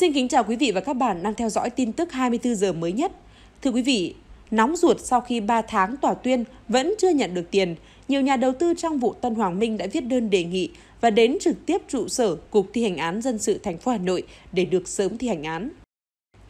Xin kính chào quý vị và các bạn đang theo dõi tin tức 24 giờ mới nhất. Thưa quý vị, nóng ruột sau khi 3 tháng tòa tuyên vẫn chưa nhận được tiền, nhiều nhà đầu tư trong vụ Tân Hoàng Minh đã viết đơn đề nghị và đến trực tiếp trụ sở Cục thi hành án dân sự thành phố Hà Nội để được sớm thi hành án.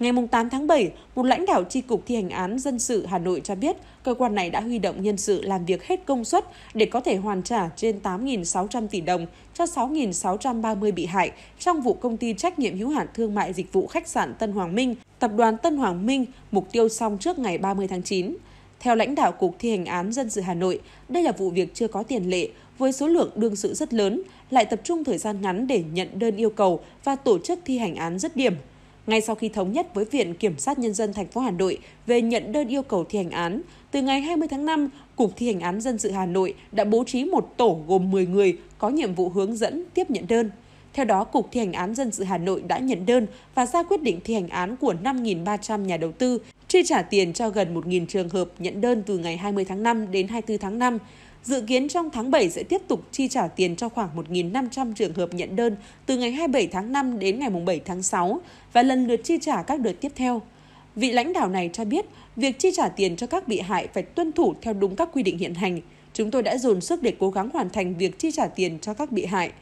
Ngày 8 tháng 7, một lãnh đạo tri cục thi hành án dân sự Hà Nội cho biết, cơ quan này đã huy động nhân sự làm việc hết công suất để có thể hoàn trả trên 8.600 tỷ đồng cho 6.630 bị hại trong vụ công ty trách nhiệm hữu hạn thương mại dịch vụ khách sạn Tân Hoàng Minh, tập đoàn Tân Hoàng Minh, mục tiêu xong trước ngày 30 tháng 9. Theo lãnh đạo Cục Thi hành án Dân sự Hà Nội, đây là vụ việc chưa có tiền lệ, với số lượng đương sự rất lớn, lại tập trung thời gian ngắn để nhận đơn yêu cầu và tổ chức thi hành án rất điểm – ngay sau khi thống nhất với Viện Kiểm sát Nhân dân thành phố Hà Nội về nhận đơn yêu cầu thi hành án, từ ngày 20 tháng 5, Cục Thi hành án Dân sự Hà Nội đã bố trí một tổ gồm 10 người có nhiệm vụ hướng dẫn tiếp nhận đơn. Theo đó, Cục Thi hành án Dân sự Hà Nội đã nhận đơn và ra quyết định thi hành án của 5.300 nhà đầu tư, chi trả tiền cho gần 1.000 trường hợp nhận đơn từ ngày 20 tháng 5 đến 24 tháng 5. Dự kiến trong tháng 7 sẽ tiếp tục chi trả tiền cho khoảng 1.500 trường hợp nhận đơn từ ngày 27 tháng 5 đến ngày 7 tháng 6 và lần lượt chi trả các đợt tiếp theo. Vị lãnh đạo này cho biết, việc chi trả tiền cho các bị hại phải tuân thủ theo đúng các quy định hiện hành. Chúng tôi đã dồn sức để cố gắng hoàn thành việc chi trả tiền cho các bị hại.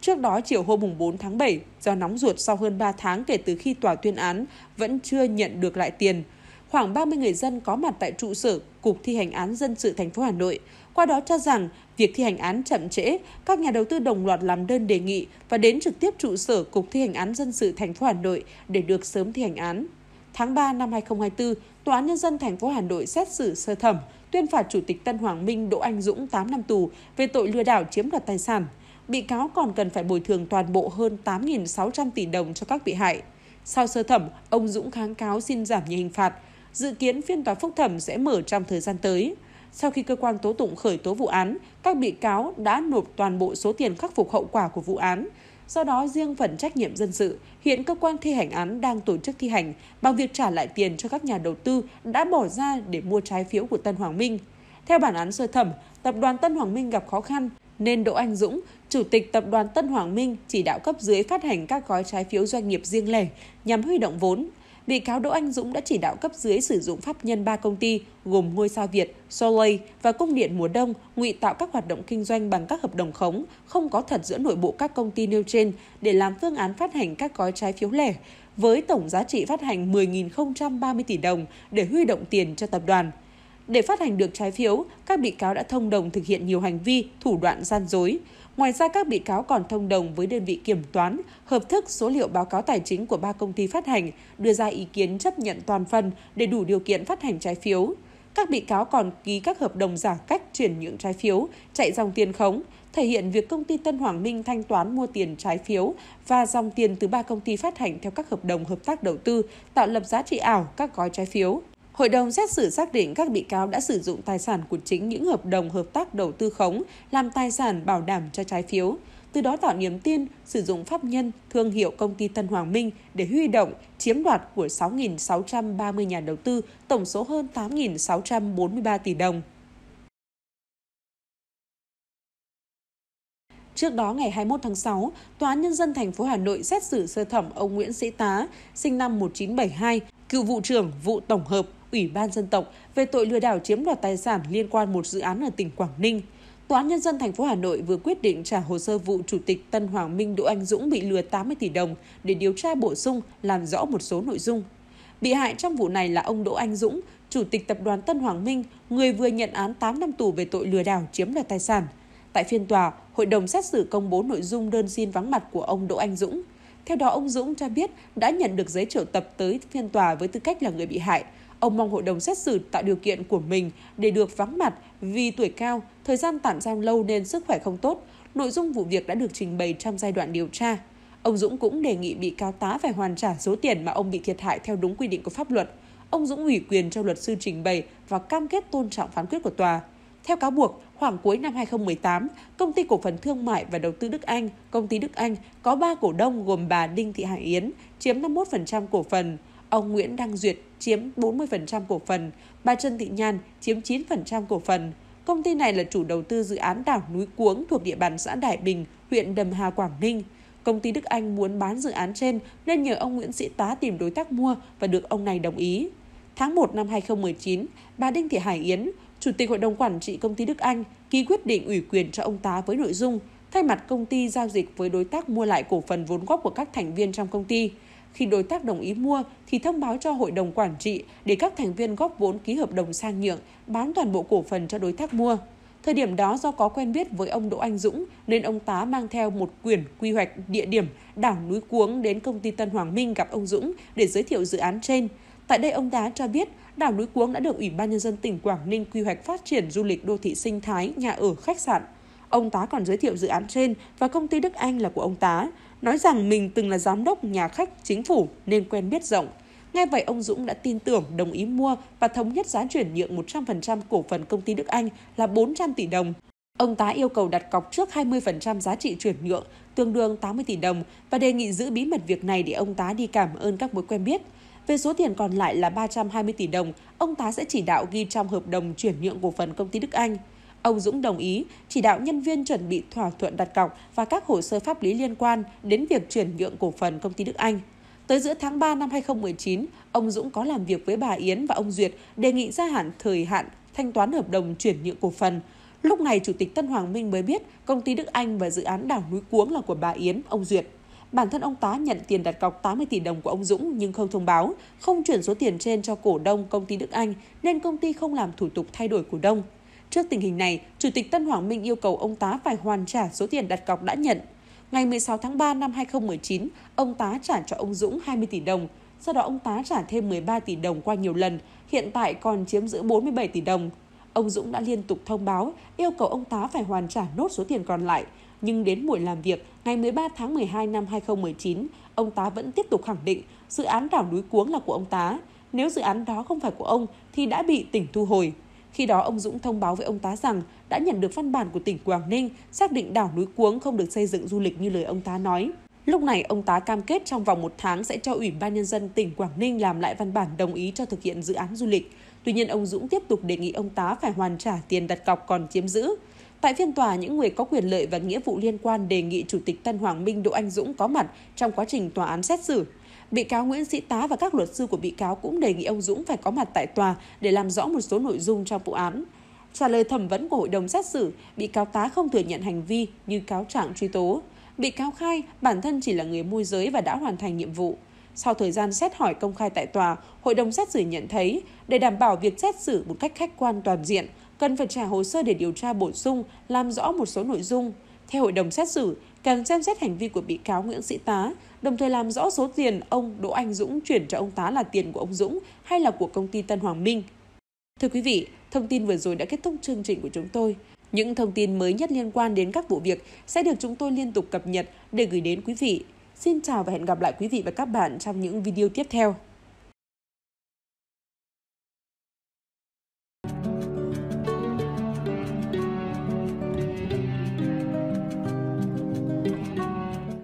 Trước đó, chiều hôm 4 tháng 7, do nóng ruột sau hơn 3 tháng kể từ khi tòa tuyên án, vẫn chưa nhận được lại tiền. Khoảng 30 người dân có mặt tại trụ sở Cục Thi hành án Dân sự thành phố Hà Nội qua đó cho rằng việc thi hành án chậm trễ, các nhà đầu tư đồng loạt làm đơn đề nghị và đến trực tiếp trụ sở Cục Thi hành án dân sự thành phố Hà Nội để được sớm thi hành án. Tháng 3 năm 2024, Tòa án nhân dân thành phố Hà Nội xét xử sơ thẩm, tuyên phạt Chủ tịch Tân Hoàng Minh Đỗ Anh Dũng 8 năm tù về tội lừa đảo chiếm đoạt tài sản. Bị cáo còn cần phải bồi thường toàn bộ hơn 8.600 tỷ đồng cho các bị hại. Sau sơ thẩm, ông Dũng kháng cáo xin giảm nhẹ hình phạt. Dự kiến phiên tòa phúc thẩm sẽ mở trong thời gian tới. Sau khi cơ quan tố tụng khởi tố vụ án, các bị cáo đã nộp toàn bộ số tiền khắc phục hậu quả của vụ án. Do đó, riêng phần trách nhiệm dân sự, hiện cơ quan thi hành án đang tổ chức thi hành bằng việc trả lại tiền cho các nhà đầu tư đã bỏ ra để mua trái phiếu của Tân Hoàng Minh. Theo bản án sơ thẩm, tập đoàn Tân Hoàng Minh gặp khó khăn nên Đỗ Anh Dũng, chủ tịch tập đoàn Tân Hoàng Minh chỉ đạo cấp dưới phát hành các gói trái phiếu doanh nghiệp riêng lẻ nhằm huy động vốn bị cáo Đỗ Anh Dũng đã chỉ đạo cấp dưới sử dụng pháp nhân ba công ty gồm Ngôi Sao Việt, solay và Cung điện Mùa Đông ngụy tạo các hoạt động kinh doanh bằng các hợp đồng khống không có thật giữa nội bộ các công ty nêu trên để làm phương án phát hành các gói trái phiếu lẻ với tổng giá trị phát hành 10.030 tỷ đồng để huy động tiền cho tập đoàn. Để phát hành được trái phiếu, các bị cáo đã thông đồng thực hiện nhiều hành vi, thủ đoạn gian dối. Ngoài ra các bị cáo còn thông đồng với đơn vị kiểm toán, hợp thức số liệu báo cáo tài chính của ba công ty phát hành, đưa ra ý kiến chấp nhận toàn phần để đủ điều kiện phát hành trái phiếu. Các bị cáo còn ký các hợp đồng giả cách chuyển nhượng trái phiếu, chạy dòng tiền khống, thể hiện việc công ty Tân Hoàng Minh thanh toán mua tiền trái phiếu và dòng tiền từ ba công ty phát hành theo các hợp đồng hợp tác đầu tư, tạo lập giá trị ảo các gói trái phiếu. Hội đồng xét xử xác định các bị cáo đã sử dụng tài sản của chính những hợp đồng hợp tác đầu tư khống làm tài sản bảo đảm cho trái phiếu, từ đó tạo niềm tin sử dụng pháp nhân thương hiệu công ty Tân Hoàng Minh để huy động, chiếm đoạt của 6.630 nhà đầu tư tổng số hơn 8.643 tỷ đồng. Trước đó ngày 21 tháng 6, Tòa án Nhân dân thành phố Hà Nội xét xử sơ thẩm ông Nguyễn Sĩ Tá, sinh năm 1972, cựu vụ trưởng vụ tổng hợp Ủy ban dân tộc về tội lừa đảo chiếm đoạt tài sản liên quan một dự án ở tỉnh Quảng Ninh. Tòa án nhân dân thành phố Hà Nội vừa quyết định trả hồ sơ vụ chủ tịch Tân Hoàng Minh Đỗ Anh Dũng bị lừa 80 tỷ đồng để điều tra bổ sung, làm rõ một số nội dung. Bị hại trong vụ này là ông Đỗ Anh Dũng, chủ tịch tập đoàn Tân Hoàng Minh, người vừa nhận án 8 năm tù về tội lừa đảo chiếm đoạt tài sản. Tại phiên tòa, hội đồng xét xử công bố nội dung đơn xin vắng mặt của ông Đỗ Anh Dũng. Theo đó, ông Dũng cho biết đã nhận được giấy triệu tập tới phiên tòa với tư cách là người bị hại, Ông mong hội đồng xét xử tạo điều kiện của mình để được vắng mặt vì tuổi cao, thời gian tạm giam lâu nên sức khỏe không tốt. Nội dung vụ việc đã được trình bày trong giai đoạn điều tra. Ông Dũng cũng đề nghị bị cáo tá phải hoàn trả số tiền mà ông bị thiệt hại theo đúng quy định của pháp luật. Ông Dũng ủy quyền cho luật sư trình bày và cam kết tôn trọng phán quyết của tòa. Theo cáo buộc, khoảng cuối năm 2018, công ty cổ phần thương mại và đầu tư Đức Anh, công ty Đức Anh có 3 cổ đông gồm bà Đinh Thị Hải Yến chiếm 51% cổ phần, ông Nguyễn Đăng Duyệt chiếm 40% cổ phần, bà Trần Thị Nhan chiếm 9% cổ phần. Công ty này là chủ đầu tư dự án đảo núi Cuống thuộc địa bàn xã Đại Bình, huyện Đầm Hà, Quảng Ninh. Công ty Đức Anh muốn bán dự án trên nên nhờ ông Nguyễn Sĩ Tá tìm đối tác mua và được ông này đồng ý. Tháng 1 năm 2019, bà Đinh Thị Hải Yến, Chủ tịch Hội đồng Quản trị Công ty Đức Anh ký quyết định ủy quyền cho ông tá với nội dung thay mặt công ty giao dịch với đối tác mua lại cổ phần vốn góp của các thành viên trong công ty. Khi đối tác đồng ý mua thì thông báo cho hội đồng quản trị để các thành viên góp vốn ký hợp đồng sang nhượng, bán toàn bộ cổ phần cho đối tác mua. Thời điểm đó do có quen biết với ông Đỗ Anh Dũng nên ông tá mang theo một quyển quy hoạch địa điểm đảo núi Cuống đến công ty Tân Hoàng Minh gặp ông Dũng để giới thiệu dự án trên. Tại đây ông tá cho biết đảo núi Cuống đã được Ủy ban nhân dân tỉnh Quảng Ninh quy hoạch phát triển du lịch đô thị sinh thái, nhà ở, khách sạn. Ông tá còn giới thiệu dự án trên và công ty Đức Anh là của ông tá nói rằng mình từng là giám đốc nhà khách chính phủ nên quen biết rộng. Nghe vậy ông Dũng đã tin tưởng, đồng ý mua và thống nhất giá chuyển nhượng 100% cổ phần công ty Đức Anh là 400 tỷ đồng. Ông tá yêu cầu đặt cọc trước 20% giá trị chuyển nhượng, tương đương 80 tỷ đồng và đề nghị giữ bí mật việc này để ông tá đi cảm ơn các mối quen biết. Về số tiền còn lại là 320 tỷ đồng, ông tá sẽ chỉ đạo ghi trong hợp đồng chuyển nhượng cổ phần công ty Đức Anh. Ông Dũng đồng ý, chỉ đạo nhân viên chuẩn bị thỏa thuận đặt cọc và các hồ sơ pháp lý liên quan đến việc chuyển nhượng cổ phần công ty Đức Anh. Tới giữa tháng 3 năm 2019, ông Dũng có làm việc với bà Yến và ông Duyệt đề nghị gia hạn thời hạn thanh toán hợp đồng chuyển nhượng cổ phần. Lúc này, Chủ tịch Tân Hoàng Minh mới biết công ty Đức Anh và dự án đảo núi Cuống là của bà Yến, ông Duyệt. Bản thân ông tá nhận tiền đặt cọc 80 tỷ đồng của ông Dũng nhưng không thông báo, không chuyển số tiền trên cho cổ đông công ty Đức Anh nên công ty không làm thủ tục thay đổi cổ đông. Trước tình hình này, Chủ tịch Tân Hoàng Minh yêu cầu ông tá phải hoàn trả số tiền đặt cọc đã nhận. Ngày 16 tháng 3 năm 2019, ông tá trả cho ông Dũng 20 tỷ đồng, sau đó ông tá trả thêm 13 tỷ đồng qua nhiều lần, hiện tại còn chiếm giữ 47 tỷ đồng. Ông Dũng đã liên tục thông báo yêu cầu ông tá phải hoàn trả nốt số tiền còn lại, nhưng đến buổi làm việc ngày 13 tháng 12 năm 2019, ông tá vẫn tiếp tục khẳng định dự án đảo núi Cuống là của ông tá. Nếu dự án đó không phải của ông thì đã bị tỉnh thu hồi. Khi đó, ông Dũng thông báo với ông tá rằng đã nhận được văn bản của tỉnh Quảng Ninh xác định đảo núi Cuống không được xây dựng du lịch như lời ông tá nói. Lúc này, ông tá cam kết trong vòng một tháng sẽ cho Ủy ban Nhân dân tỉnh Quảng Ninh làm lại văn bản đồng ý cho thực hiện dự án du lịch. Tuy nhiên, ông Dũng tiếp tục đề nghị ông tá phải hoàn trả tiền đặt cọc còn chiếm giữ. Tại phiên tòa, những người có quyền lợi và nghĩa vụ liên quan đề nghị Chủ tịch Tân Hoàng Minh Đỗ Anh Dũng có mặt trong quá trình tòa án xét xử. Bị cáo Nguyễn Sĩ Tá và các luật sư của bị cáo cũng đề nghị ông Dũng phải có mặt tại tòa để làm rõ một số nội dung trong vụ án. Trả lời thẩm vấn của hội đồng xét xử, bị cáo tá không thừa nhận hành vi như cáo trạng truy tố. Bị cáo khai bản thân chỉ là người môi giới và đã hoàn thành nhiệm vụ. Sau thời gian xét hỏi công khai tại tòa, hội đồng xét xử nhận thấy để đảm bảo việc xét xử một cách khách quan toàn diện, cần phải trả hồ sơ để điều tra bổ sung, làm rõ một số nội dung. Theo hội đồng xét xử, cần xem xét hành vi của bị cáo Nguyễn Sĩ Tá đồng thời làm rõ số tiền ông Đỗ Anh Dũng chuyển cho ông tá là tiền của ông Dũng hay là của công ty Tân Hoàng Minh. Thưa quý vị, thông tin vừa rồi đã kết thúc chương trình của chúng tôi. Những thông tin mới nhất liên quan đến các vụ việc sẽ được chúng tôi liên tục cập nhật để gửi đến quý vị. Xin chào và hẹn gặp lại quý vị và các bạn trong những video tiếp theo.